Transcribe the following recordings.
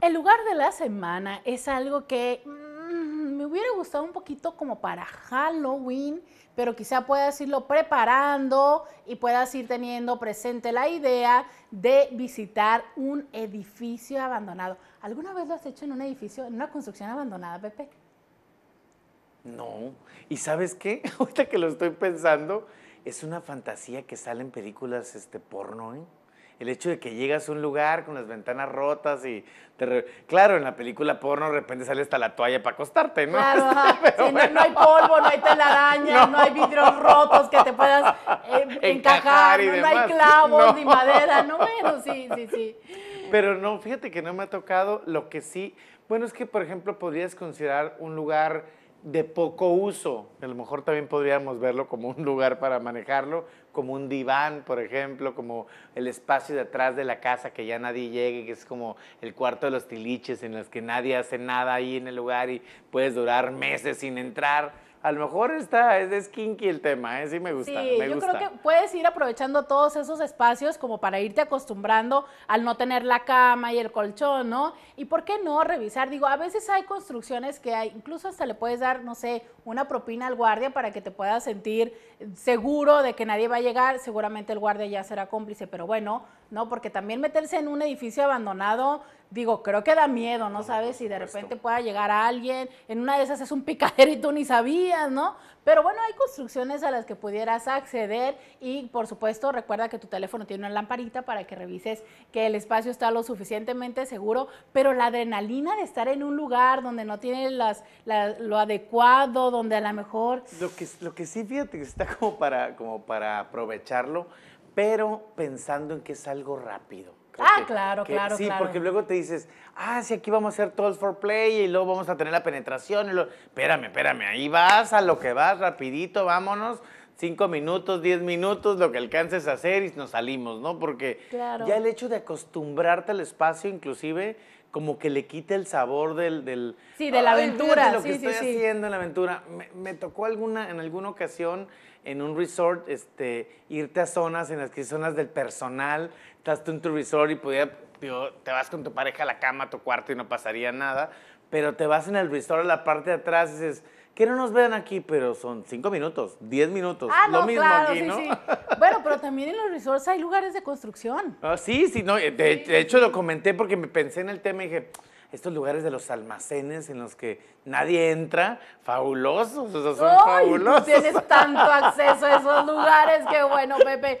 El lugar de la semana es algo que mm, me hubiera gustado un poquito como para Halloween, pero quizá puedas irlo preparando y puedas ir teniendo presente la idea de visitar un edificio abandonado. ¿Alguna vez lo has hecho en un edificio, en una construcción abandonada, Pepe? No. ¿Y sabes qué? Ahorita que lo estoy pensando, es una fantasía que sale en películas este, porno, ¿eh? el hecho de que llegas a un lugar con las ventanas rotas y te claro, en la película porno de repente sale hasta la toalla para acostarte, ¿no? Claro, ajá. no, hay polvo, no hay telaraña, no, hay vidrios rotos que te puedas eh, encajar, no, hay clavos ni madera, no menos, sí, sí, sí. Pero no, fíjate que no me ha tocado lo que sí, bueno, es que por ejemplo podrías considerar un lugar de poco uso. A lo mejor también podríamos verlo como un lugar para manejarlo, como un diván, por ejemplo, como el espacio de atrás de la casa que ya nadie llegue, que es como el cuarto de los tiliches en los que nadie hace nada ahí en el lugar y puedes durar meses sin entrar a lo mejor está, es, de skinky el tema, ¿eh? sí me gusta. Sí, yo creo que puedes ir aprovechando todos esos espacios como para irte acostumbrando al no tener la cama y el colchón, ¿no? Y por qué no revisar, digo, a veces hay construcciones que hay, incluso hasta le puedes dar, no sé, una propina al guardia para que te puedas sentir seguro de que nadie va a llegar, seguramente el guardia ya será cómplice, pero bueno, ¿no? Porque también meterse en un edificio abandonado, digo, creo que da miedo, ¿no? sabes si de repente pueda llegar alguien, en una de esas es un picadero y tú ni sabías, ¿no? Pero bueno, hay construcciones a las que pudieras acceder y por supuesto recuerda que tu teléfono tiene una lamparita para que revises que el espacio está lo suficientemente seguro, pero la adrenalina de estar en un lugar donde no tiene las, lo adecuado, donde a lo mejor... Lo que, lo que sí, fíjate, que está como para, como para aprovecharlo, pero pensando en que es algo rápido. ah, claro, claro, claro. Sí, porque luego te dices, ah, si aquí vamos a hacer todo for play y luego vamos a tener la penetración. Y lo espérame, espérame, ahí vas a lo que vas, rapidito, vámonos cinco minutos, diez minutos, lo que alcances a hacer y nos salimos, ¿no? Porque ya el hecho de acostumbrarte al espacio, inclusive, como que le quita el sabor del... sí, de la aventura. lo que estoy haciendo en la aventura. Me, tocó alguna, en alguna ocasión en un resort este, irte a zonas en las que zonas del personal, estás tú en tu resort y podía, te vas con tu pareja a la cama, a tu cuarto y no pasaría nada, pero te vas en el resort a la parte de atrás y dices que no nos vean aquí, pero son cinco minutos, diez minutos. Ah, no, lo mismo claro, aquí, sí. Bueno, pero también en los resorts hay lugares de construcción. Ah, sí, sí, no, eh, de, hecho lo comenté porque me pensé en el tema y dije, estos lugares de los almacenes en los que nadie entra, fabulosos, esos son fabulosos. Tienes tanto acceso a esos lugares, qué bueno, Pepe.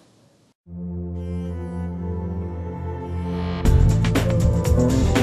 Thank you.